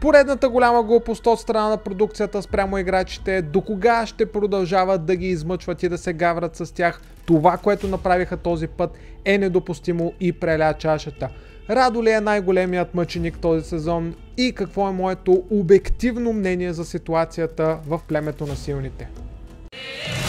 Поредната голяма глупост от страна на продукцията спрямо играчите е до кога ще продължават да ги измъчват и да се гаврат с тях. Това, което направиха този път е недопустимо и преля чашата. Радо ли е най-големият мъченик този сезон и какво е моето обективно мнение за ситуацията в племето на силните? Yeah.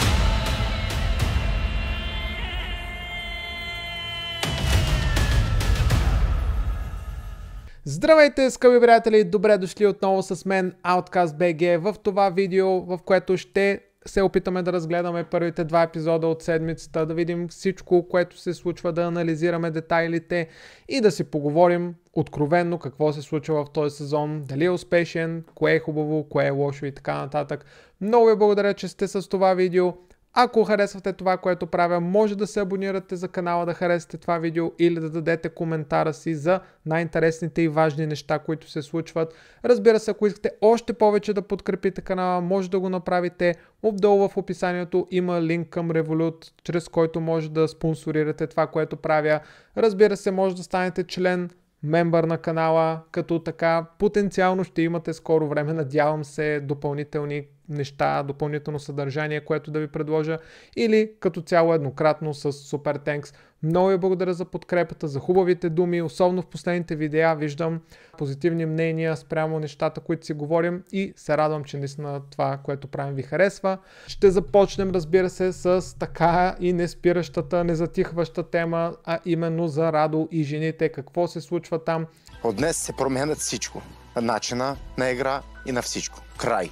Здравейте, скъпи приятели! Добре дошли отново с мен OutcastBG в това видео, в което ще се опитаме да разгледаме първите два епизода от седмицата, да видим всичко, което се случва, да анализираме детайлите и да си поговорим откровенно какво се случва в този сезон, дали е успешен, кое е хубаво, кое е лошо и така нататък. Много ви благодаря, че сте с това видео. Ако харесвате това, което правя, може да се абонирате за канала, да харесате това видео или да дадете коментара си за най-интересните и важни неща, които се случват. Разбира се, ако искате още повече да подкрепите канала, може да го направите. Отдолу в описанието има линк към Revolut, чрез който може да спонсорирате това, което правя. Разбира се, може да станете член мембър на канала, като така потенциално ще имате скоро време, надявам се, допълнителни неща, допълнително съдържание, което да ви предложа или като цяло еднократно с Super Tanks. Много ви благодаря за подкрепата, за хубавите думи, особено в последните видеа виждам позитивни мнения спрямо нещата, които си говорим и се радвам, че наистина това, което правим ви харесва. Ще започнем, разбира се, с така и неспиращата, незатихваща тема, а именно за Радо и жените, какво се случва там. От днес се променят всичко. Начина на игра и на всичко. Край.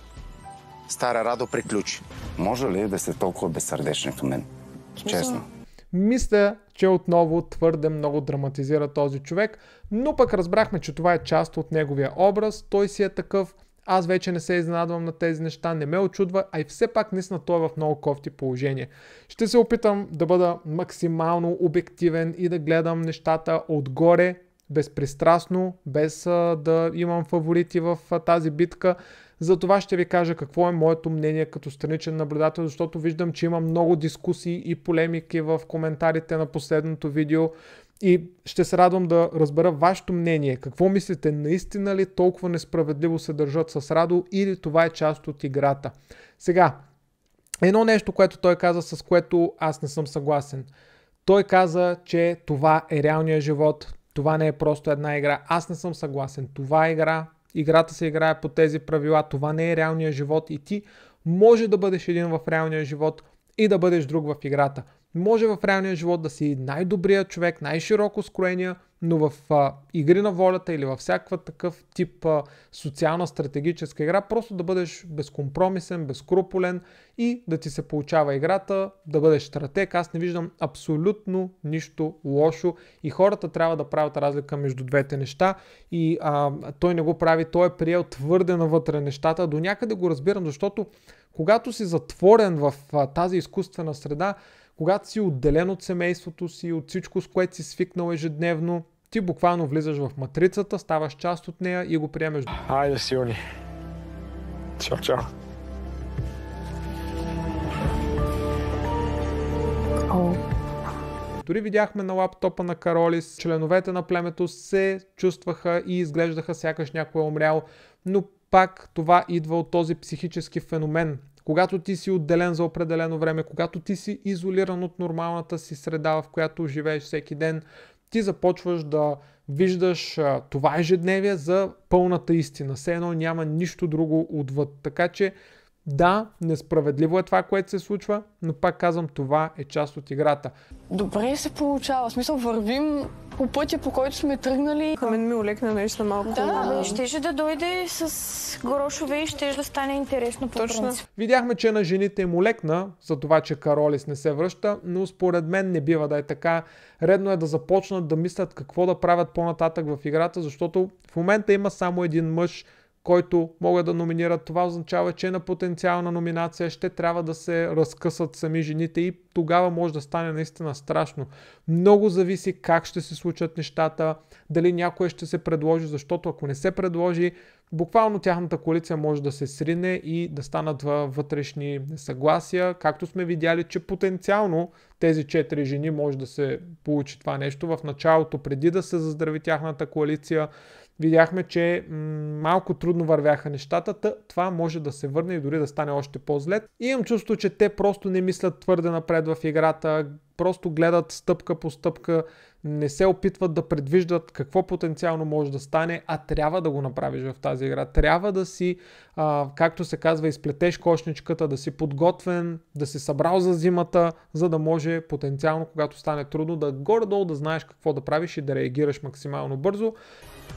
Стара Радо приключи. Може ли да сте толкова безсърдечни към мен? Честно. Мисля, че отново твърде много драматизира този човек, но пък разбрахме, че това е част от неговия образ, той си е такъв, аз вече не се изненадвам на тези неща, не ме очудва, а и все пак наистина той е в много кофти положение. Ще се опитам да бъда максимално обективен и да гледам нещата отгоре, безпристрастно, без да имам фаворити в тази битка. За това ще ви кажа какво е моето мнение като страничен наблюдател, защото виждам, че има много дискусии и полемики в коментарите на последното видео и ще се радвам да разбера вашето мнение. Какво мислите, наистина ли толкова несправедливо се държат с Радо или това е част от играта? Сега, едно нещо, което той каза, с което аз не съм съгласен. Той каза, че това е реалния живот, това не е просто една игра. Аз не съм съгласен. Това е игра, Играта се играе по тези правила, това не е реалния живот и ти може да бъдеш един в реалния живот и да бъдеш друг в играта. Може в реалния живот да си най-добрият човек, най-широко скроения, но в а, игри на волята или във всякаква такъв тип а, социална стратегическа игра, просто да бъдеш безкомпромисен, безкруполен и да ти се получава играта, да бъдеш стратег. Аз не виждам абсолютно нищо лошо и хората трябва да правят разлика между двете неща и а, той не го прави, той е приел твърде навътре нещата. До някъде го разбирам, защото когато си затворен в а, тази изкуствена среда, когато си отделен от семейството си, от всичко, с което си свикнал ежедневно, ти буквално влизаш в матрицата, ставаш част от нея и го приемеш. Айде, Силни. Чао, чао. Дори видяхме на лаптопа на Каролис, членовете на племето се чувстваха и изглеждаха сякаш някой е умрял, но пак това идва от този психически феномен, когато ти си отделен за определено време, когато ти си изолиран от нормалната си среда, в която живееш всеки ден, ти започваш да виждаш това е ежедневие за пълната истина. Все едно няма нищо друго отвъд. Така че да, несправедливо е това, което се случва, но пак казвам, това е част от играта. Добре се получава. В смисъл, вървим по пътя, по който сме тръгнали. На мен ми олекна наистина малко. Да, да. Ами, щеше да дойде с грошове и ще да стане интересно по Точно. принцип. Видяхме, че на жените им олекна за това, че Каролис не се връща, но според мен не бива да е така. Редно е да започнат да мислят какво да правят по-нататък в играта, защото в момента има само един мъж, който могат да номинират. Това означава, че на потенциална номинация ще трябва да се разкъсат сами жените и тогава може да стане наистина страшно. Много зависи как ще се случат нещата, дали някой ще се предложи, защото ако не се предложи, буквално тяхната коалиция може да се срине и да станат вътрешни съгласия, както сме видяли, че потенциално тези четири жени може да се получи това нещо в началото, преди да се заздрави тяхната коалиция видяхме, че малко трудно вървяха нещата, тъ, това може да се върне и дори да стане още по-зле. И имам чувство, че те просто не мислят твърде напред в играта, просто гледат стъпка по стъпка, не се опитват да предвиждат какво потенциално може да стане, а трябва да го направиш в тази игра. Трябва да си, а, както се казва, изплетеш кошничката, да си подготвен, да си събрал за зимата, за да може потенциално, когато стане трудно, да горе-долу да знаеш какво да правиш и да реагираш максимално бързо.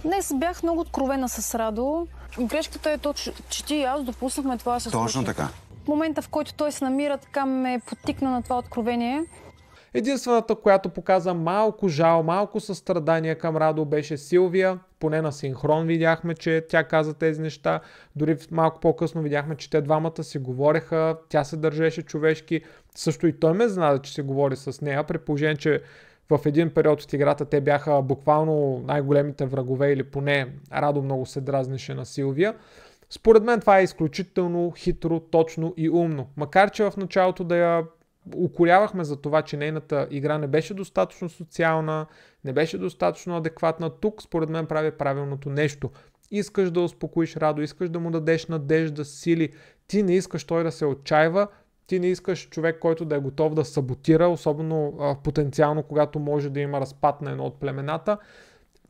Днес бях много откровена с Радо. Грешката е то, че ти и аз допуснахме това с се Точно така. В момента, в който той се намира, така ме потикна на това откровение. Единствената, която показа малко жал, малко състрадание към Радо беше Силвия. Поне на синхрон видяхме, че тя каза тези неща. Дори малко по-късно видяхме, че те двамата си говореха. Тя се държеше човешки. Също и той ме знае, че се говори с нея. При положение, че в един период от играта те бяха буквално най-големите врагове или поне Радо много се дразнеше на Силвия. Според мен това е изключително хитро, точно и умно. Макар че в началото да я укорявахме за това, че нейната игра не беше достатъчно социална, не беше достатъчно адекватна, тук според мен прави правилното нещо. Искаш да успокоиш Радо, искаш да му дадеш надежда, сили, ти не искаш той да се отчаива, ти не искаш човек, който да е готов да саботира, особено а, потенциално, когато може да има разпад на едно от племената.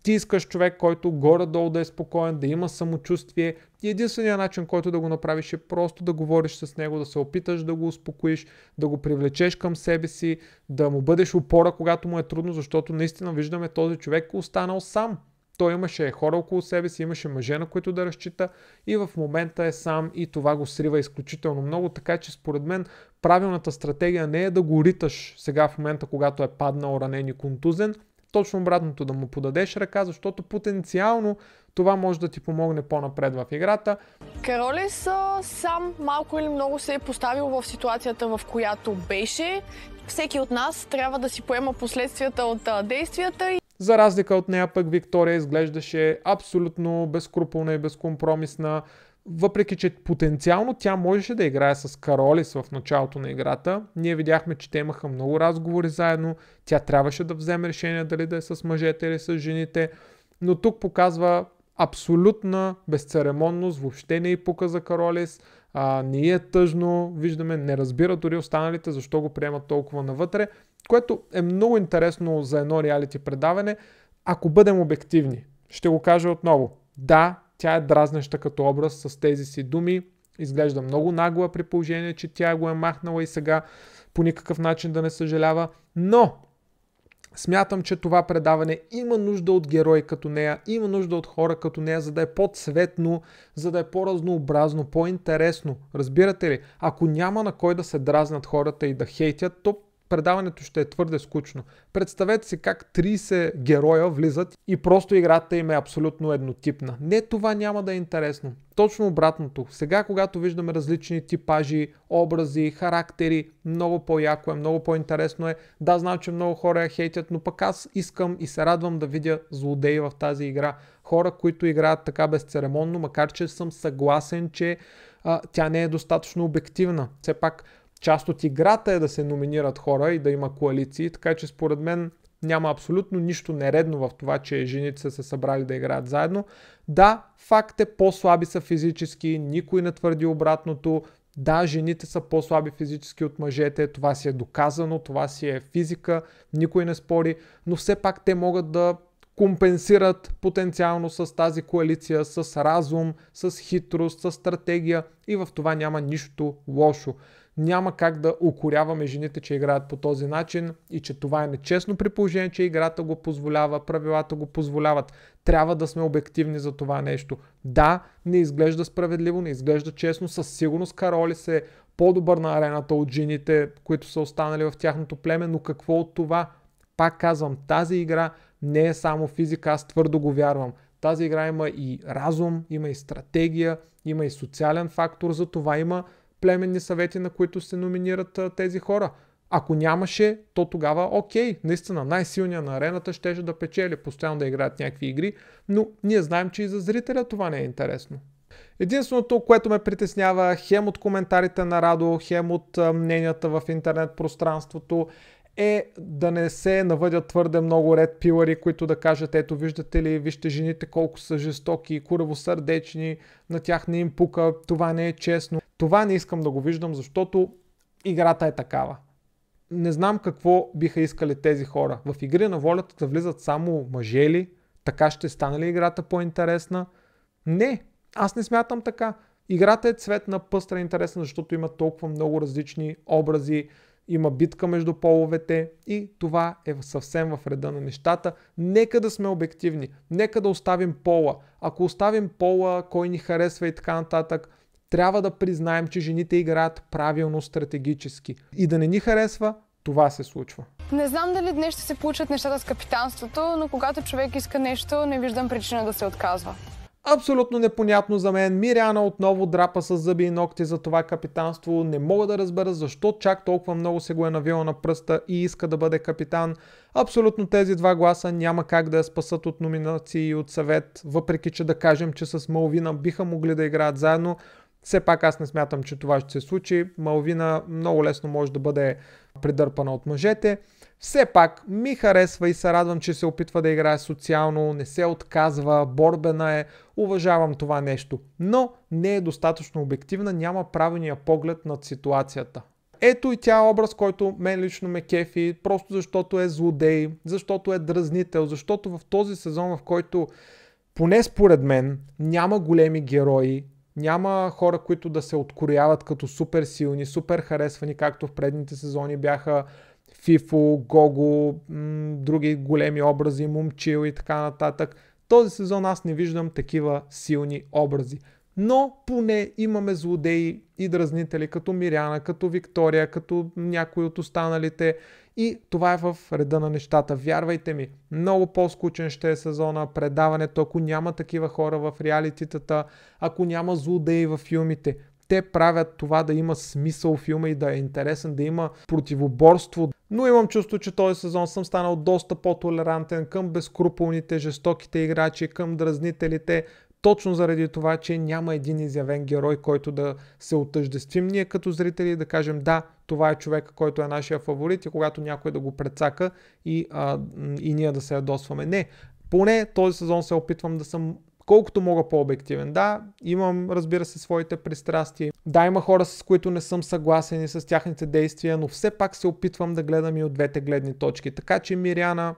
Ти искаш човек, който горе-долу да е спокоен, да има самочувствие. И единственият начин, който да го направиш е просто да говориш с него, да се опиташ да го успокоиш, да го привлечеш към себе си, да му бъдеш опора, когато му е трудно, защото наистина виждаме този човек останал сам. Той имаше хора около себе си, имаше мъже, на които да разчита и в момента е сам и това го срива изключително много, така че според мен правилната стратегия не е да го риташ сега в момента, когато е паднал ранен и контузен, точно обратното да му подадеш ръка, защото потенциално това може да ти помогне по-напред в играта. Каролес сам малко или много се е поставил в ситуацията, в която беше. Всеки от нас трябва да си поема последствията от действията за разлика от нея пък Виктория изглеждаше абсолютно безкруполна и безкомпромисна, въпреки че потенциално тя можеше да играе с Каролис в началото на играта. Ние видяхме, че те имаха много разговори заедно, тя трябваше да вземе решение дали да е с мъжете или с жените, но тук показва абсолютна безцеремонност, въобще не и пука за Каролис, а, не е тъжно, виждаме, не разбира дори останалите защо го приемат толкова навътре което е много интересно за едно реалити предаване, ако бъдем обективни. Ще го кажа отново. Да, тя е дразнеща като образ с тези си думи, изглежда много нагла при положение, че тя го е махнала и сега по никакъв начин да не съжалява, но Смятам, че това предаване има нужда от герои като нея, има нужда от хора като нея, за да е по-цветно, за да е по-разнообразно, по-интересно. Разбирате ли? Ако няма на кой да се дразнат хората и да хейтят, то предаването ще е твърде скучно. Представете си как 30 героя влизат и просто играта им е абсолютно еднотипна. Не, това няма да е интересно. Точно обратното. Сега, когато виждаме различни типажи, образи, характери, много по-яко е, много по-интересно е. Да, знам, че много хора я хейтят, но пък аз искам и се радвам да видя злодеи в тази игра. Хора, които играят така безцеремонно, макар че съм съгласен, че а, тя не е достатъчно обективна. Все пак част от играта е да се номинират хора и да има коалиции, така че според мен няма абсолютно нищо нередно в това, че жените са се събрали да играят заедно. Да, факт е, по-слаби са физически, никой не твърди обратното. Да, жените са по-слаби физически от мъжете, това си е доказано, това си е физика, никой не спори, но все пак те могат да компенсират потенциално с тази коалиция, с разум, с хитрост, с стратегия и в това няма нищо лошо. Няма как да укоряваме жените, че играят по този начин и че това е нечестно при положение, че играта го позволява, правилата го позволяват. Трябва да сме обективни за това нещо. Да, не изглежда справедливо, не изглежда честно. Със сигурност Кароли се е по-добър на арената от жените, които са останали в тяхното племе, но какво от това? Пак казвам, тази игра не е само физика, аз твърдо го вярвам. Тази игра има и разум, има и стратегия, има и социален фактор, за това има племенни съвети, на които се номинират а, тези хора. Ако нямаше, то тогава окей, наистина най-силният на арената щеше да печели, постоянно да играят някакви игри, но ние знаем, че и за зрителя това не е интересно. Единственото, което ме притеснява хем от коментарите на Радо, хем от мненията в интернет пространството е да не се навъдят твърде много ред пилари, които да кажат, ето виждате ли, вижте жените колко са жестоки, куравосърдечни, на тях не им пука, това не е честно. Това не искам да го виждам, защото играта е такава. Не знам какво биха искали тези хора. В игри на волята да влизат само мъжели. Така ще стане ли играта по-интересна? Не, аз не смятам така. Играта е цветна, пъстра, интересна, защото има толкова много различни образи, има битка между половете и това е съвсем в реда на нещата. Нека да сме обективни, нека да оставим пола. Ако оставим пола, кой ни харесва и така нататък, трябва да признаем, че жените играят правилно стратегически. И да не ни харесва, това се случва. Не знам дали днес ще се получат нещата с капитанството, но когато човек иска нещо, не виждам причина да се отказва. Абсолютно непонятно за мен. Миряна отново драпа с зъби и ногти за това капитанство. Не мога да разбера защо чак толкова много се го е навила на пръста и иска да бъде капитан. Абсолютно тези два гласа няма как да я спасат от номинации и от съвет, въпреки че да кажем, че с Малвина биха могли да играят заедно. Все пак аз не смятам, че това ще се случи. Малвина много лесно може да бъде придърпана от мъжете все пак ми харесва и се радвам, че се опитва да играе социално, не се отказва, борбена е, уважавам това нещо, но не е достатъчно обективна, няма правилния поглед над ситуацията. Ето и тя е образ, който мен лично ме кефи, просто защото е злодей, защото е дразнител, защото в този сезон, в който поне според мен няма големи герои, няма хора, които да се откоряват като супер силни, супер харесвани, както в предните сезони бяха Фифо, Гого, други големи образи, Момчил и така нататък. Този сезон аз не виждам такива силни образи. Но поне имаме злодеи и дразнители, като Миряна, като Виктория, като някой от останалите. И това е в реда на нещата. Вярвайте ми, много по-скучен ще е сезона, предаването, ако няма такива хора в реалититата, ако няма злодеи в филмите те правят това да има смисъл филма и да е интересен, да има противоборство. Но имам чувство, че този сезон съм станал доста по-толерантен към безкруполните, жестоките играчи, към дразнителите, точно заради това, че няма един изявен герой, който да се отъждествим ние като зрители да кажем да, това е човека, който е нашия фаворит и когато някой да го предсака и, а, и ние да се ядосваме. Не, поне този сезон се опитвам да съм колкото мога по-обективен. Да, имам, разбира се, своите пристрастия. Да, има хора, с които не съм съгласен и с тяхните действия, но все пак се опитвам да гледам и от двете гледни точки. Така че Миряна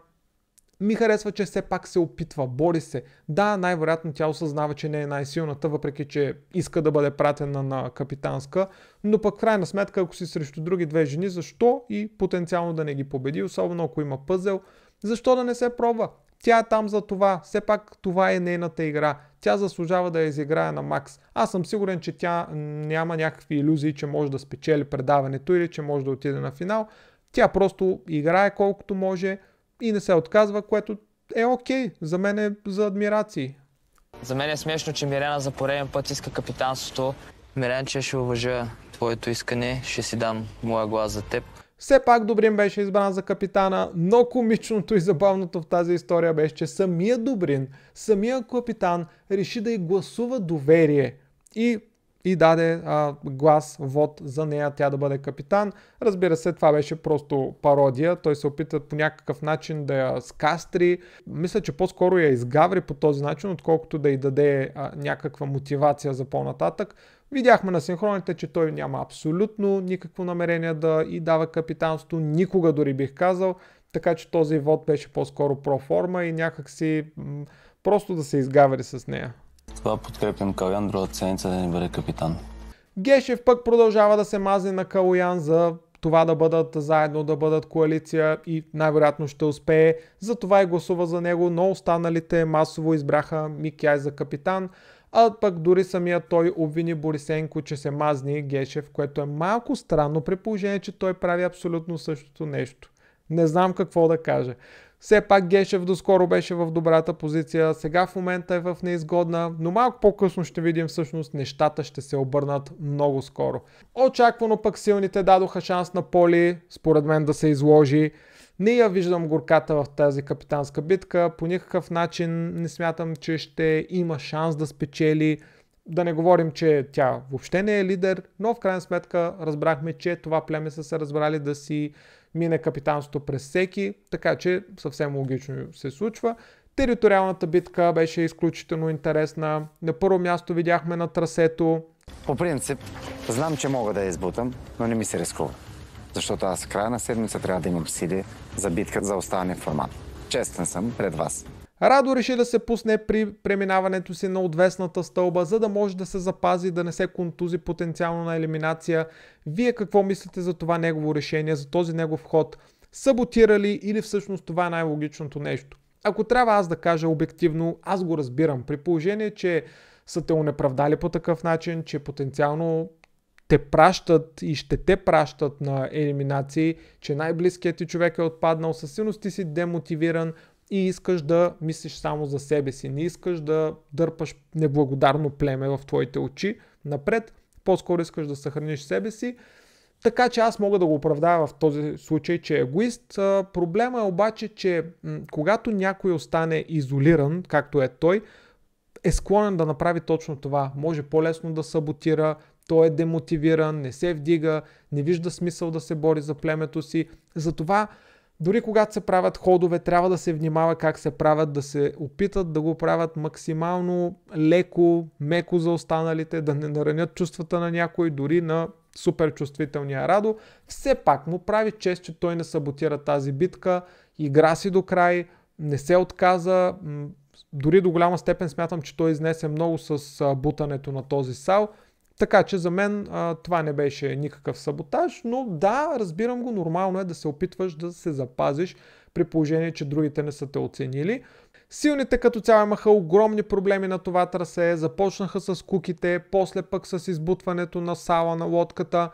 ми харесва, че все пак се опитва, бори се. Да, най-вероятно тя осъзнава, че не е най-силната, въпреки че иска да бъде пратена на капитанска, но пък в крайна сметка, ако си срещу други две жени, защо и потенциално да не ги победи, особено ако има пъзел, защо да не се пробва? Тя е там за това. Все пак това е нейната игра. Тя заслужава да я изиграе на Макс. Аз съм сигурен, че тя няма някакви иллюзии, че може да спечели предаването или че може да отиде на финал. Тя просто играе колкото може и не се отказва, което е окей. Okay. За мен е за адмирации. За мен е смешно, че Мирена за пореден път иска капитанството. че ще уважа твоето искане, ще си дам моя глас за теб. Все пак Добрин беше избран за капитана, но комичното и забавното в тази история беше, че самия Добрин, самия капитан реши да й гласува доверие и и даде а, глас, вод за нея, тя да бъде капитан. Разбира се, това беше просто пародия. Той се опита по някакъв начин да я скастри. Мисля, че по-скоро я изгаври по този начин, отколкото да й даде а, някаква мотивация за по-нататък. Видяхме на синхроните, че той няма абсолютно никакво намерение да и дава капитанство, никога дори бих казал, така че този вод беше по-скоро проформа и някакси м- просто да се изгавери с нея. Това подкрепям Калян, другата седмица да ни бъде капитан. Гешев пък продължава да се мази на Калоян за това да бъдат заедно, да бъдат коалиция и най-вероятно ще успее. Затова и гласува за него, но останалите масово избраха Микяй за капитан. А пък дори самия той обвини Борисенко, че се мазни Гешев, което е малко странно при положение, че той прави абсолютно същото нещо. Не знам какво да кажа. Все пак Гешев доскоро беше в добрата позиция, сега в момента е в неизгодна, но малко по-късно ще видим всъщност нещата ще се обърнат много скоро. Очаквано пък силните дадоха шанс на Поли, според мен да се изложи. Не я виждам горката в тази капитанска битка. По никакъв начин не смятам, че ще има шанс да спечели. Да не говорим, че тя въобще не е лидер, но в крайна сметка разбрахме, че това племе са се разбрали да си мине капитанството през всеки, така че съвсем логично се случва. Териториалната битка беше изключително интересна. На първо място видяхме на трасето. По принцип, знам, че мога да я избутам, но не ми се рискува защото аз в края на седмица трябва да имам сили за битка за остане в формат. Честен съм пред вас. Радо реши да се пусне при преминаването си на отвесната стълба, за да може да се запази да не се контузи потенциално на елиминация. Вие какво мислите за това негово решение, за този негов ход? Саботирали или всъщност това е най-логичното нещо? Ако трябва аз да кажа обективно, аз го разбирам. При положение, че са те унеправдали по такъв начин, че потенциално те пращат и ще те пращат на елиминации, че най-близкият ти човек е отпаднал, със сигурност ти си демотивиран и искаш да мислиш само за себе си. Не искаш да дърпаш неблагодарно племе в твоите очи напред, по-скоро искаш да съхраниш себе си. Така че аз мога да го оправдая в този случай, че е егоист. Проблема е обаче, че когато някой остане изолиран, както е той, е склонен да направи точно това. Може по-лесно да саботира, той е демотивиран, не се вдига, не вижда смисъл да се бори за племето си. Затова дори когато се правят ходове, трябва да се внимава как се правят, да се опитат да го правят максимално леко, меко за останалите, да не наранят чувствата на някой, дори на супер чувствителния Радо. Все пак му прави чест, че той не саботира тази битка, игра си до край, не се отказа, дори до голяма степен смятам, че той изнесе много с бутането на този сал – така че за мен а, това не беше никакъв саботаж, но да, разбирам го, нормално е да се опитваш да се запазиш при положение, че другите не са те оценили. Силните като цяло имаха огромни проблеми на това трасе, започнаха с куките, после пък с избутването на сала на лодката.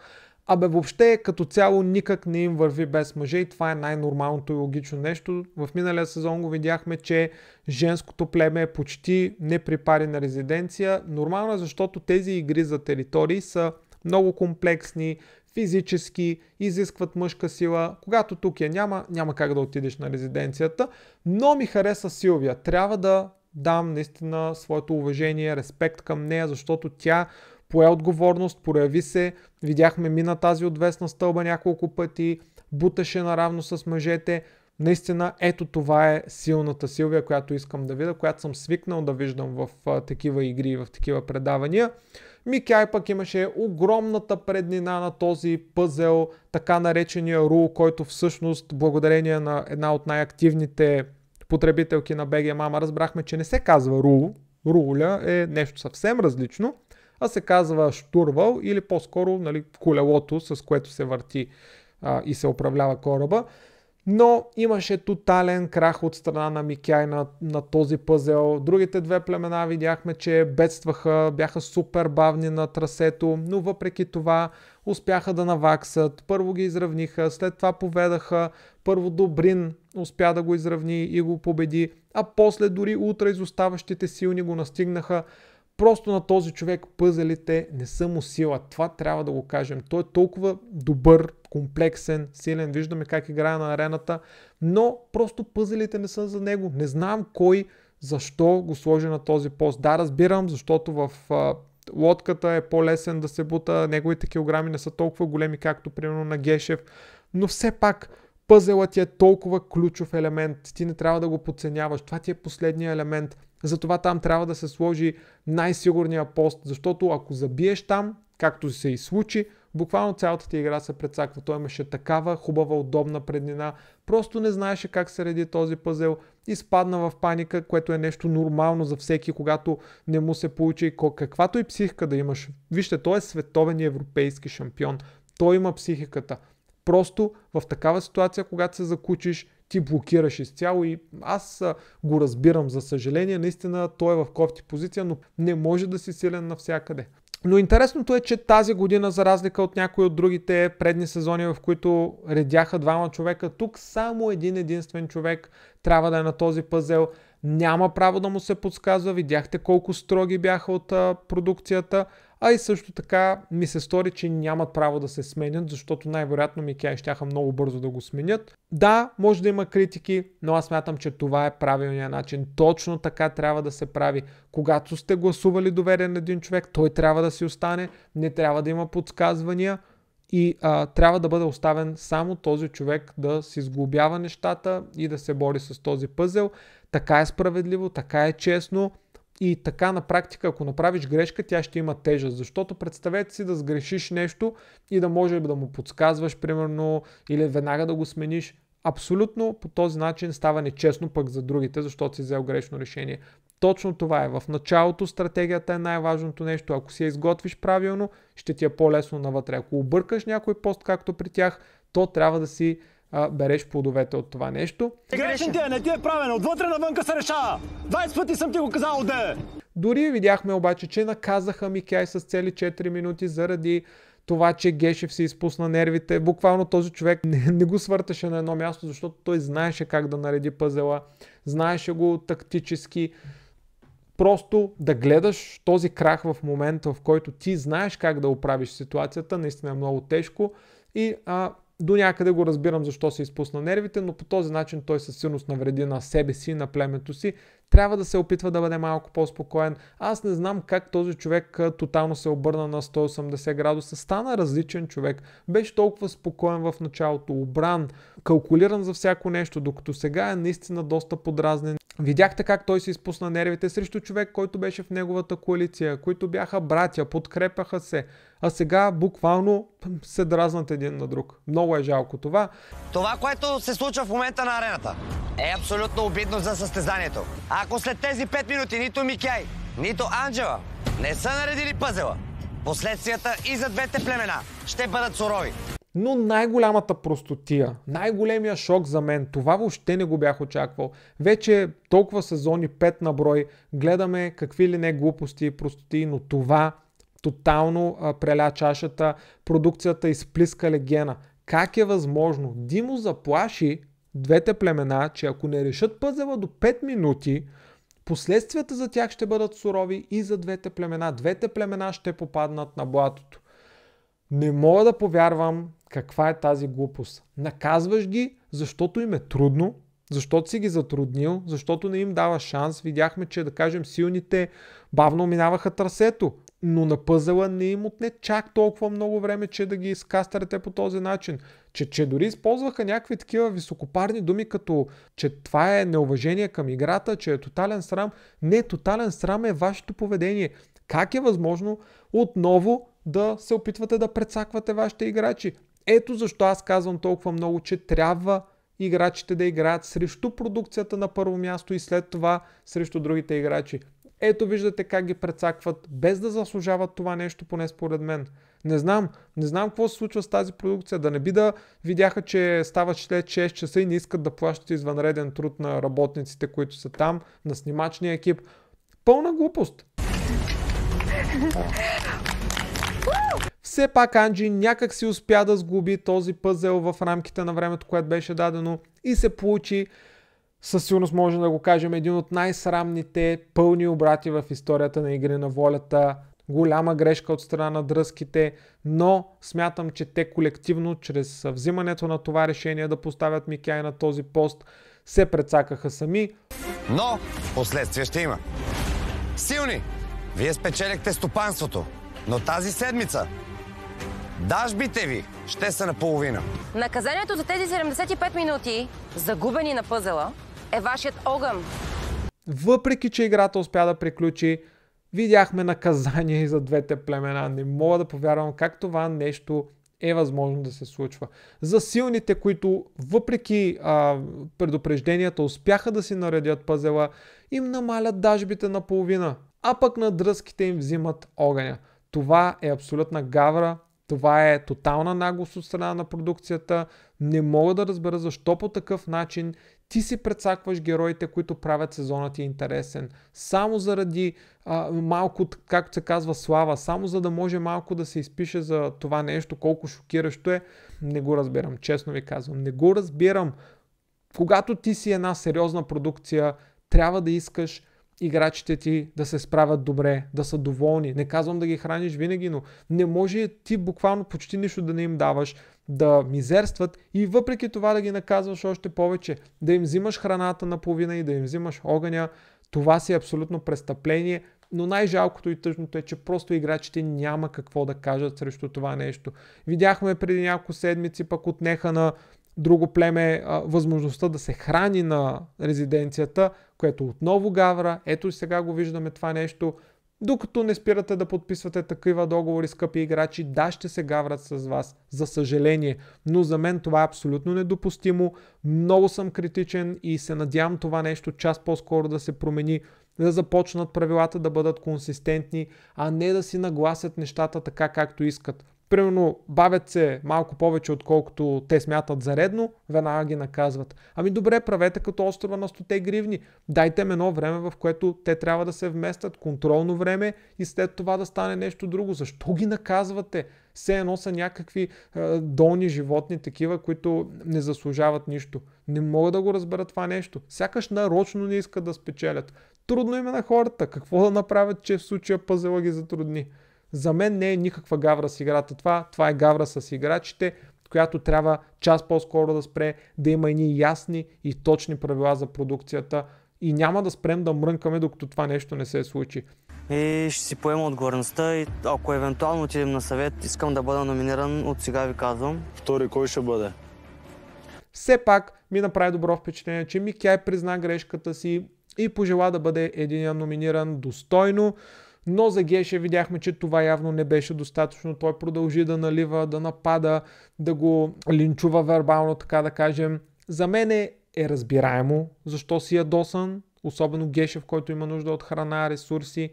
Абе въобще като цяло никак не им върви без мъже и това е най-нормалното и логично нещо. В миналия сезон го видяхме, че женското племе е почти не при пари на резиденция. Нормално е, защото тези игри за територии са много комплексни, физически, изискват мъжка сила. Когато тук я няма, няма как да отидеш на резиденцията. Но ми хареса Силвия. Трябва да дам наистина своето уважение, респект към нея, защото тя пое отговорност, прояви се, видяхме мина тази отвесна стълба няколко пъти, буташе наравно с мъжете. Наистина, ето това е силната Силвия, която искам да видя, която съм свикнал да виждам в а, такива игри и в такива предавания. Микяй пък имаше огромната преднина на този пъзел, така наречения Ру, който всъщност благодарение на една от най-активните потребителки на BG Mama разбрахме, че не се казва Ру. Руля е нещо съвсем различно а се казва штурвал или по-скоро нали, колелото, с което се върти а, и се управлява кораба. Но имаше тотален крах от страна на Микяй на, на този пъзел. Другите две племена видяхме, че бедстваха, бяха супер бавни на трасето, но въпреки това успяха да наваксат. Първо ги изравниха, след това поведаха. Първо Добрин успя да го изравни и го победи, а после дори утре изоставащите силни го настигнаха. Просто на този човек пъзелите не са му сила. Това трябва да го кажем. Той е толкова добър, комплексен, силен. Виждаме как играе на арената, но просто пъзелите не са за него. Не знам кой, защо го сложи на този пост. Да, разбирам, защото в а, лодката е по-лесен да се бута, неговите килограми не са толкова големи, както примерно на Гешев, но все пак пъзелът ти е толкова ключов елемент. Ти не трябва да го подценяваш. Това ти е последния елемент. Затова там трябва да се сложи най-сигурния пост, защото ако забиеш там, както се и случи, буквално цялата ти игра се предсаква. Той имаше такава хубава, удобна преднина. Просто не знаеше как се реди този пъзел. Изпадна в паника, което е нещо нормално за всеки, когато не му се получи каквато и психика да имаш. Вижте, той е световен и европейски шампион. Той има психиката. Просто в такава ситуация, когато се закучиш, ти блокираш изцяло и аз го разбирам, за съжаление, наистина той е в кофти позиция, но не може да си силен навсякъде. Но интересното е, че тази година, за разлика от някои от другите предни сезони, в които редяха двама човека, тук само един единствен човек трябва да е на този пазел. Няма право да му се подсказва. Видяхте колко строги бяха от продукцията. А и също така ми се стори, че нямат право да се сменят, защото най-вероятно Микяй щяха много бързо да го сменят. Да, може да има критики, но аз мятам, че това е правилният начин. Точно така трябва да се прави. Когато сте гласували доверие на един човек, той трябва да си остане, не трябва да има подсказвания и а, трябва да бъде оставен само този човек да си сглобява нещата и да се бори с този пъзел. Така е справедливо, така е честно и така на практика, ако направиш грешка, тя ще има тежест. Защото представете си да сгрешиш нещо и да може да му подсказваш, примерно, или веднага да го смениш. Абсолютно по този начин става нечестно пък за другите, защото си взел грешно решение. Точно това е. В началото стратегията е най-важното нещо. Ако си я изготвиш правилно, ще ти е по-лесно навътре. Ако объркаш някой пост, както при тях, то трябва да си а, береш плодовете от това нещо. Грешен ти е, не ти е правен, отвътре навънка се решава. 20 пъти съм ти го казал де! Дори видяхме обаче, че наказаха Микяй с цели 4 минути заради това, че Гешев се изпусна нервите. Буквално този човек не, не го свърташе на едно място, защото той знаеше как да нареди пъзела, знаеше го тактически. Просто да гледаш този крах в момента, в който ти знаеш как да оправиш ситуацията, наистина е много тежко и а, до някъде го разбирам защо се изпусна нервите, но по този начин той със силност навреди на себе си, на племето си. Трябва да се опитва да бъде малко по-спокоен. Аз не знам как този човек тотално се обърна на 180 градуса. Стана различен човек. Беше толкова спокоен в началото, обран, калкулиран за всяко нещо, докато сега е наистина доста подразнен. Видяхте как той се изпусна нервите срещу човек, който беше в неговата коалиция, които бяха братя, подкрепяха се а сега буквално се дразнат един на друг. Много е жалко това. Това, което се случва в момента на арената, е абсолютно обидно за състезанието. Ако след тези 5 минути нито Микяй, нито Анджела не са наредили пъзела, последствията и за двете племена ще бъдат сурови. Но най-голямата простотия, най-големия шок за мен, това въобще не го бях очаквал. Вече толкова сезони, 5 на брой, гледаме какви ли не глупости и простотии, но това Тотално а, преля чашата, продукцията изплиска легена. Как е възможно? Димо заплаши двете племена, че ако не решат пъзела до 5 минути, последствията за тях ще бъдат сурови и за двете племена. Двете племена ще попаднат на блатото. Не мога да повярвам каква е тази глупост. Наказваш ги, защото им е трудно, защото си ги затруднил, защото не им дава шанс. Видяхме, че да кажем силните бавно минаваха трасето но на пъзела не им отне чак толкова много време, че да ги изкастарате по този начин. Че, че дори използваха някакви такива високопарни думи, като че това е неуважение към играта, че е тотален срам. Не, тотален срам е вашето поведение. Как е възможно отново да се опитвате да предсаквате вашите играчи? Ето защо аз казвам толкова много, че трябва играчите да играят срещу продукцията на първо място и след това срещу другите играчи. Ето виждате как ги прецакват, без да заслужават това нещо, поне според мен. Не знам, не знам какво се случва с тази продукция. Да не би да видяха, че става след 6 часа и не искат да плащат извънреден труд на работниците, които са там, на снимачния екип. Пълна глупост. Все пак Анджи някак си успя да сглоби този пъзел в рамките на времето, което беше дадено и се получи със сигурност може да го кажем един от най-срамните пълни обрати в историята на игри на волята. Голяма грешка от страна на дръзките, но смятам, че те колективно, чрез взимането на това решение да поставят Микяй на този пост, се предсакаха сами. Но последствия ще има. Силни! Вие спечелихте стопанството, но тази седмица Дажбите ви ще са наполовина. Наказанието за тези 75 минути, загубени на пъзела, е вашият огън. Въпреки, че играта успя да приключи, видяхме наказание и за двете племена. Не мога да повярвам как това нещо е възможно да се случва. За силните, които въпреки а, предупрежденията успяха да си наредят пазела им намалят дажбите на половина, а пък на дръзките им взимат огъня. Това е абсолютна гавра, това е тотална наглост от страна на продукцията. Не мога да разбера защо по такъв начин ти си предсакваш героите, които правят сезонът ти интересен. Само заради а, малко, както се казва, слава, само за да може малко да се изпише за това нещо, колко шокиращо е, не го разбирам, честно ви казвам. Не го разбирам. Когато ти си една сериозна продукция, трябва да искаш играчите ти да се справят добре, да са доволни. Не казвам да ги храниш винаги, но не може ти буквално почти нищо да не им даваш, да мизерстват и въпреки това да ги наказваш още повече, да им взимаш храната наполовина и да им взимаш огъня. Това си е абсолютно престъпление, но най-жалкото и тъжното е, че просто играчите няма какво да кажат срещу това нещо. Видяхме преди няколко седмици, пък отнеха на друго племе а, възможността да се храни на резиденцията, което отново гавра. Ето и сега го виждаме това нещо. Докато не спирате да подписвате такива договори, скъпи играчи, да, ще се гаврат с вас, за съжаление. Но за мен това е абсолютно недопустимо. Много съм критичен и се надявам това нещо час по-скоро да се промени, да започнат правилата да бъдат консистентни, а не да си нагласят нещата така както искат примерно бавят се малко повече, отколкото те смятат заредно, веднага ги наказват. Ами добре, правете като острова на 100 гривни. Дайте им едно време, в което те трябва да се вместят, контролно време и след това да стане нещо друго. Защо ги наказвате? Все едно са някакви е, долни животни, такива, които не заслужават нищо. Не мога да го разбера това нещо. Сякаш нарочно не искат да спечелят. Трудно им е на хората. Какво да направят, че в случая пъзела ги затрудни? За мен не е никаква гавра с играта това. Това е гавра с играчите, която трябва час по-скоро да спре, да има едни ясни и точни правила за продукцията и няма да спрем да мрънкаме, докато това нещо не се случи. И ще си поема отговорността и ако евентуално отидем на съвет, искам да бъда номиниран, от сега ви казвам. Втори кой ще бъде? Все пак ми направи добро впечатление, че Микяй призна грешката си и пожела да бъде един номиниран достойно но за Геше видяхме, че това явно не беше достатъчно. Той продължи да налива, да напада, да го линчува вербално, така да кажем. За мен е разбираемо защо си ядосан, особено Гешев, който има нужда от храна, ресурси,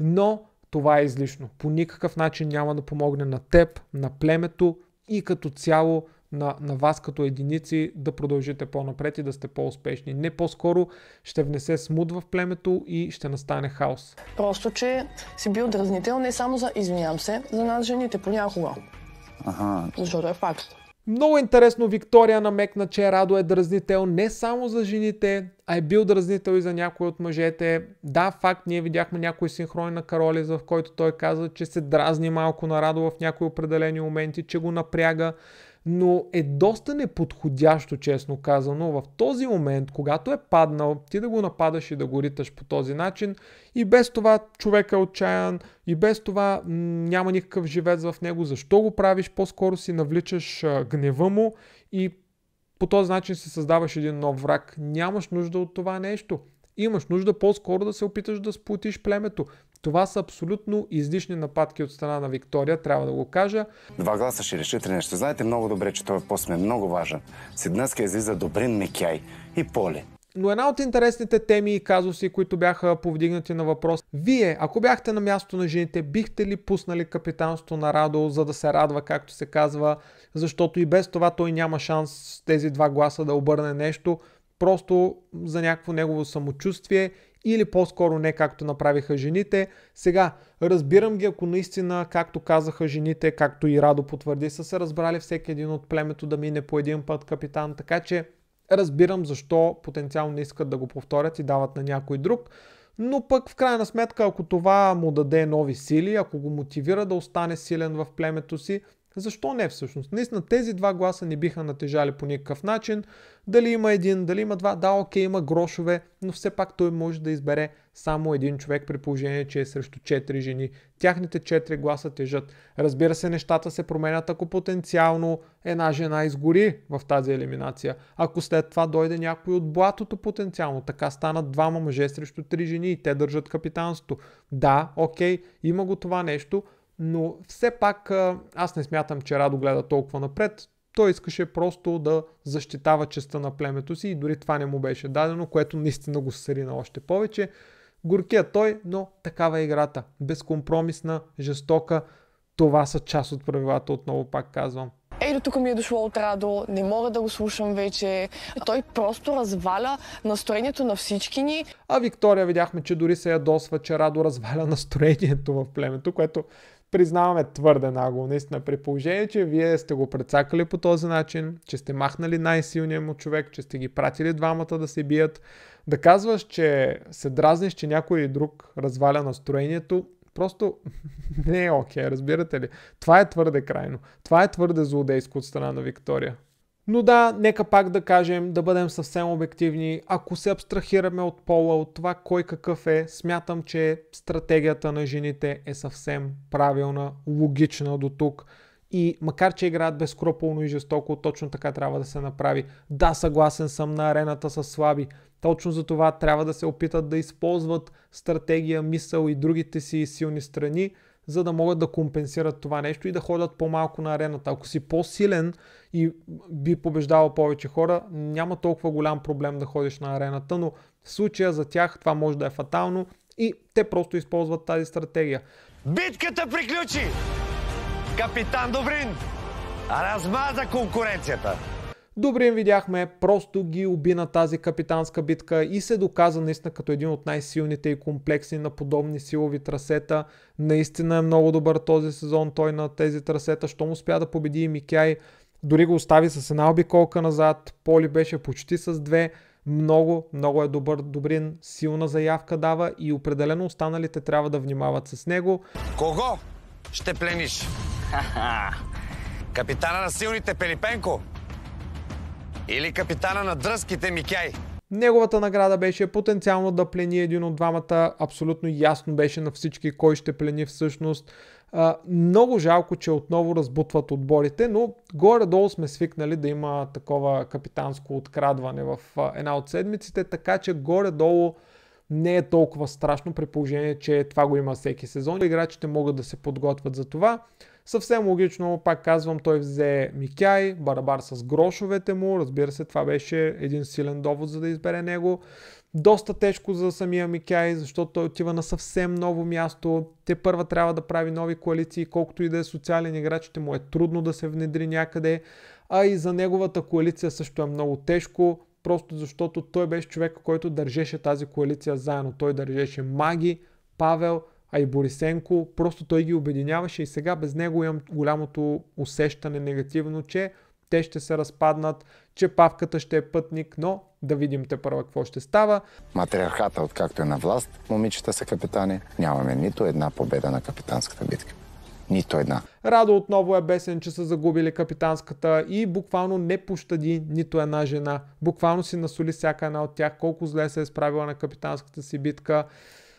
но това е излишно. По никакъв начин няма да помогне на теб, на племето и като цяло на, на вас като единици да продължите по-напред и да сте по-успешни. Не по-скоро ще внесе смут в племето и ще настане хаос. Просто, че си бил дразнител не само за, извинявам се, за нас жените понякога. Ага. Защото е факт. Много интересно Виктория намекна, че Радо е дразнител не само за жените, а е бил дразнител и за някои от мъжете. Да, факт, ние видяхме някой синхрон на Каролиз, в който той каза, че се дразни малко на Радо в някои определени моменти, че го напряга, но е доста неподходящо, честно казано, в този момент, когато е паднал, ти да го нападаш и да го риташ по този начин и без това човек е отчаян и без това м- няма никакъв живец в него, защо го правиш, по-скоро си навличаш а, гнева му и по този начин си създаваш един нов враг. Нямаш нужда от това нещо. Имаш нужда по-скоро да се опиташ да сплутиш племето. Това са абсолютно излишни нападки от страна на Виктория, трябва да го кажа. Два гласа ще решите нещо. Знаете много добре, че този пост е много важен. Седнъска излиза Добрин Микяй и Поле. Но една от интересните теми и казуси, които бяха повдигнати на въпрос, вие, ако бяхте на място на жените, бихте ли пуснали капитанство на Радо, за да се радва, както се казва, защото и без това той няма шанс с тези два гласа да обърне нещо, просто за някакво негово самочувствие или по-скоро не както направиха жените. Сега, разбирам ги, ако наистина, както казаха жените, както и Радо потвърди, са се разбрали всеки един от племето да мине по един път капитан, така че разбирам защо потенциално не искат да го повторят и дават на някой друг. Но пък в крайна сметка, ако това му даде нови сили, ако го мотивира да остане силен в племето си, защо не всъщност? Наистина тези два гласа не биха натежали по никакъв начин. Дали има един, дали има два, да окей има грошове, но все пак той може да избере само един човек при положение, че е срещу четири жени. Тяхните четири гласа тежат. Разбира се, нещата се променят, ако потенциално една жена изгори в тази елиминация. Ако след това дойде някой от блатото потенциално, така станат двама мъже срещу три жени и те държат капитанството. Да, окей, има го това нещо, но все пак аз не смятам, че Радо гледа толкова напред. Той искаше просто да защитава честа на племето си и дори това не му беше дадено, което наистина го срина още повече. Горкия той, но такава е играта. Безкомпромисна, жестока. Това са част от правилата, отново пак казвам. Ей, до тук ми е дошло от Радо, не мога да го слушам вече. Той просто разваля настроението на всички ни. А Виктория видяхме, че дори се ядосва, че Радо разваля настроението в племето, което признаваме твърде нагло, наистина, при положение, че вие сте го прецакали по този начин, че сте махнали най-силния му човек, че сте ги пратили двамата да се бият, да казваш, че се дразниш, че някой друг разваля настроението, просто не е окей, okay, разбирате ли? Това е твърде крайно. Това е твърде злодейско от страна на Виктория. Но да, нека пак да кажем, да бъдем съвсем обективни. Ако се абстрахираме от пола, от това кой какъв е, смятам, че стратегията на жените е съвсем правилна, логична до тук. И макар, че играят безкрополно и жестоко, точно така трябва да се направи. Да, съгласен съм на арената са слаби. Точно за това трябва да се опитат да използват стратегия, мисъл и другите си силни страни – за да могат да компенсират това нещо и да ходят по-малко на арената. Ако си по-силен и би побеждавал повече хора, няма толкова голям проблем да ходиш на арената, но в случая за тях това може да е фатално и те просто използват тази стратегия. Битката приключи! Капитан Добрин размаза конкуренцията. Добрин видяхме, просто ги уби на тази капитанска битка и се доказа наистина като един от най-силните и комплексни на подобни силови трасета. Наистина е много добър този сезон той на тези трасета, щом успя да победи и Микяй. Дори го остави с една обиколка назад, Поли беше почти с две. Много, много е добър Добрин, силна заявка дава и определено останалите трябва да внимават с него. Кого ще плениш? Капитана на силните Пелипенко! Или капитана на дръзките Микяй. Неговата награда беше потенциално да плени един от двамата. Абсолютно ясно беше на всички кой ще плени всъщност. А, много жалко, че отново разбутват отборите, но горе-долу сме свикнали да има такова капитанско открадване в една от седмиците, така че горе-долу не е толкова страшно при положение, че това го има всеки сезон. Играчите могат да се подготвят за това. Съвсем логично, пак казвам, той взе Микяй, барабар с грошовете му. Разбира се, това беше един силен довод, за да избере него. Доста тежко за самия Микяй, защото той отива на съвсем ново място. Те първа трябва да прави нови коалиции, колкото и да е социален играч, ще му е трудно да се внедри някъде. А и за неговата коалиция също е много тежко просто защото той беше човек, който държеше тази коалиция заедно. Той държеше Маги, Павел, а и Борисенко, просто той ги обединяваше и сега без него имам голямото усещане негативно, че те ще се разпаднат, че павката ще е пътник, но да видим те първа какво ще става. Матриархата, откакто е на власт, момичета са капитани, нямаме нито една победа на капитанската битка. Нито една. Радо отново е бесен, че са загубили капитанската и буквално не пощади нито една жена. Буквално си насоли всяка една от тях, колко зле се е справила на капитанската си битка.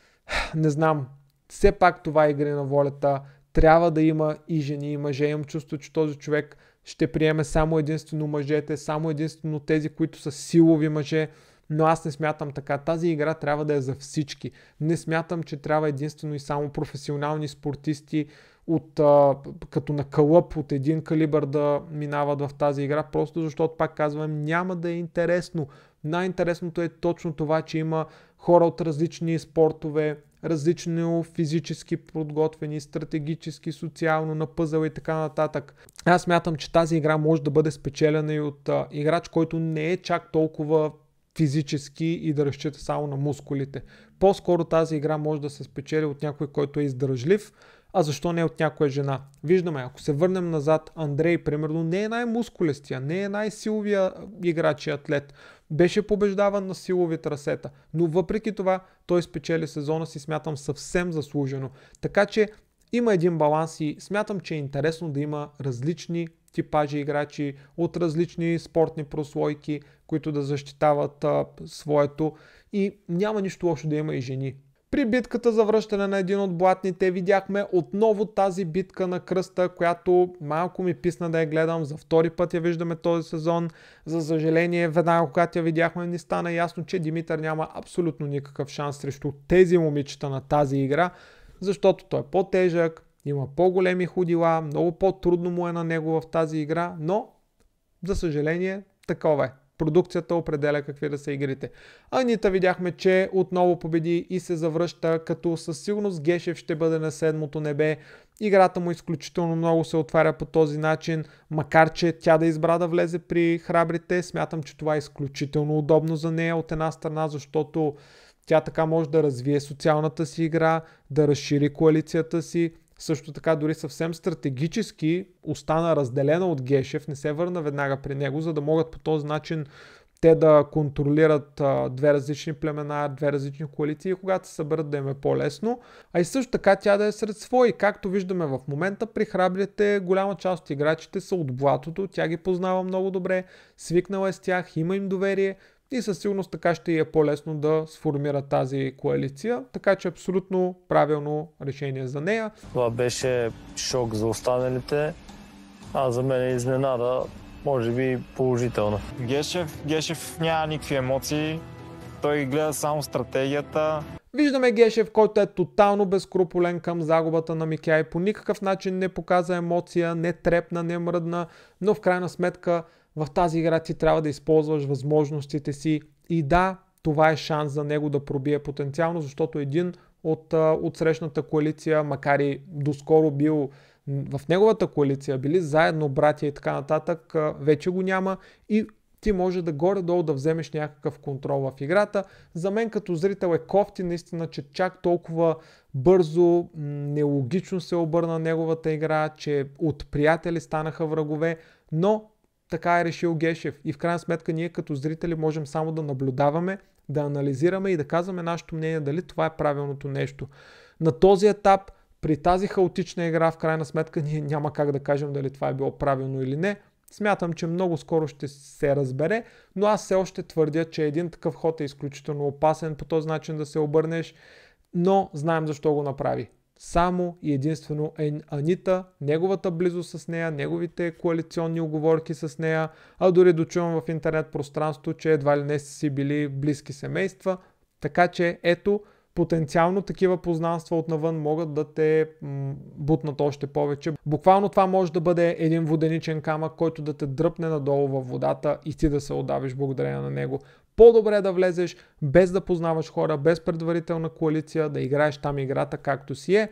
Не знам, все пак това е игра на волята. Трябва да има и жени, и мъже. Имам чувство, че този човек ще приеме само единствено мъжете, само единствено тези, които са силови мъже. Но аз не смятам така. Тази игра трябва да е за всички. Не смятам, че трябва единствено и само професионални спортисти от, а, като на кълъп от един калибър да минават в тази игра, просто защото, пак казвам, няма да е интересно. Най-интересното е точно това, че има хора от различни спортове, различно физически подготвени, стратегически, социално, на пъзъл и така нататък. Аз мятам, че тази игра може да бъде спечелена и от а, играч, който не е чак толкова физически и да разчита само на мускулите. По-скоро тази игра може да се спечели от някой, който е издържлив а защо не от някоя жена? Виждаме, ако се върнем назад, Андрей, примерно, не е най-мускулестия, не е най-силовия играч и атлет. Беше побеждаван на силови трасета, но въпреки това той спечели сезона си, смятам, съвсем заслужено. Така че има един баланс и смятам, че е интересно да има различни типажи играчи от различни спортни прослойки, които да защитават а, своето и няма нищо лошо да има и жени. При битката за връщане на един от блатните видяхме отново тази битка на кръста, която малко ми писна да я гледам. За втори път я виждаме този сезон. За съжаление, веднага когато я видяхме, ни стана ясно, че Димитър няма абсолютно никакъв шанс срещу тези момичета на тази игра, защото той е по-тежък, има по-големи ходила, много по-трудно му е на него в тази игра, но за съжаление такова е. Продукцията определя какви да са игрите. Анита видяхме, че отново победи и се завръща, като със сигурност Гешев ще бъде на седмото небе. Играта му изключително много се отваря по този начин, макар че тя да избра да влезе при храбрите. Смятам, че това е изключително удобно за нея от една страна, защото тя така може да развие социалната си игра, да разшири коалицията си, също така дори съвсем стратегически остана разделена от Гешев, не се върна веднага при него, за да могат по този начин те да контролират а, две различни племена, две различни коалиции, когато се съберат да им е по-лесно, а и също така тя да е сред свои. Както виждаме в момента при храбрите голяма част от играчите са от блатото, тя ги познава много добре, свикнала е с тях, има им доверие, и със сигурност така ще е по-лесно да сформира тази коалиция, така че абсолютно правилно решение за нея. Това беше шок за останалите, а за мен е изненада, може би положително. Гешев, Гешев няма никакви емоции, той гледа само стратегията. Виждаме Гешев, който е тотално безкруполен към загубата на Микяй. По никакъв начин не показа емоция, не трепна, не мръдна, но в крайна сметка в тази игра ти трябва да използваш възможностите си и да, това е шанс за него да пробие потенциално, защото един от, от срещната коалиция, макар и доскоро бил в неговата коалиция, били заедно братя и така нататък, вече го няма и ти може да горе-долу да вземеш някакъв контрол в играта. За мен като зрител е кофти наистина, че чак толкова бързо, нелогично се обърна неговата игра, че от приятели станаха врагове, но така е решил Гешев. И в крайна сметка ние като зрители можем само да наблюдаваме, да анализираме и да казваме нашето мнение дали това е правилното нещо. На този етап, при тази хаотична игра, в крайна сметка ние няма как да кажем дали това е било правилно или не. Смятам, че много скоро ще се разбере, но аз все още твърдя, че един такъв ход е изключително опасен по този начин да се обърнеш, но знаем защо го направи само и единствено е Анита, неговата близост с нея, неговите коалиционни оговорки с нея, а дори дочувам в интернет пространство, че едва ли не си били близки семейства. Така че ето, потенциално такива познанства от навън могат да те м- бутнат още повече. Буквално това може да бъде един воденичен камък, който да те дръпне надолу във водата и ти да се отдавиш благодарение на него по-добре да влезеш без да познаваш хора, без предварителна коалиция, да играеш там играта както си е.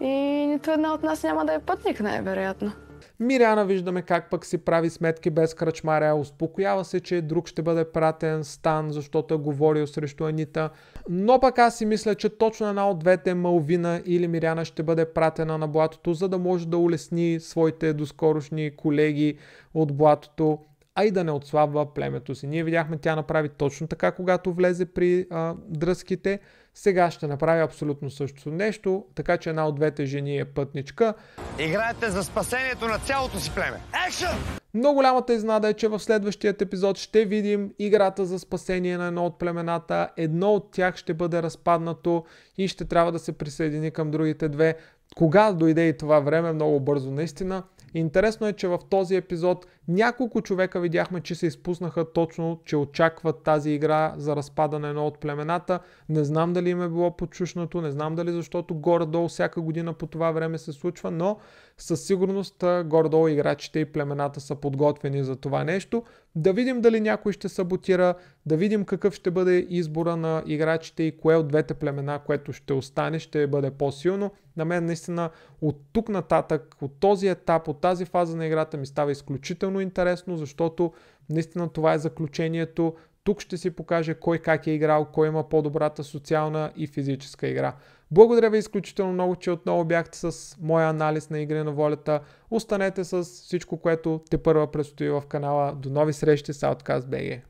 И нито една от нас няма да е пътник, най-вероятно. Миряна виждаме как пък си прави сметки без кръчмаря, успокоява се, че друг ще бъде пратен стан, защото е говорил срещу Анита. Но пък аз си мисля, че точно една от двете Малвина или Миряна ще бъде пратена на блатото, за да може да улесни своите доскорошни колеги от блатото а и да не отслабва племето си. Ние видяхме, тя направи точно така, когато влезе при а, дръзките. Сега ще направи абсолютно същото нещо, така че една от двете жени е пътничка. Играете за спасението на цялото си племе. Екшън! Много голямата изнада е, че в следващият епизод ще видим играта за спасение на едно от племената. Едно от тях ще бъде разпаднато и ще трябва да се присъедини към другите две. Кога дойде и това време, много бързо наистина. Интересно е, че в този епизод няколко човека видяхме, че се изпуснаха точно, че очакват тази игра за разпадане на от племената. Не знам дали им е било почушнато, не знам дали защото горе-долу всяка година по това време се случва, но със сигурност горе-долу играчите и племената са подготвени за това нещо. Да видим дали някой ще саботира, да видим какъв ще бъде избора на играчите и кое от двете племена, което ще остане, ще бъде по-силно. На мен наистина от тук нататък, от този етап, от тази фаза на играта ми става изключително интересно, защото наистина това е заключението. Тук ще си покаже кой как е играл, кой има по-добрата социална и физическа игра. Благодаря ви изключително много, че отново бяхте с моя анализ на Игри на волята. Останете с всичко, което те първа предстои в канала. До нови срещи с Outcast BG.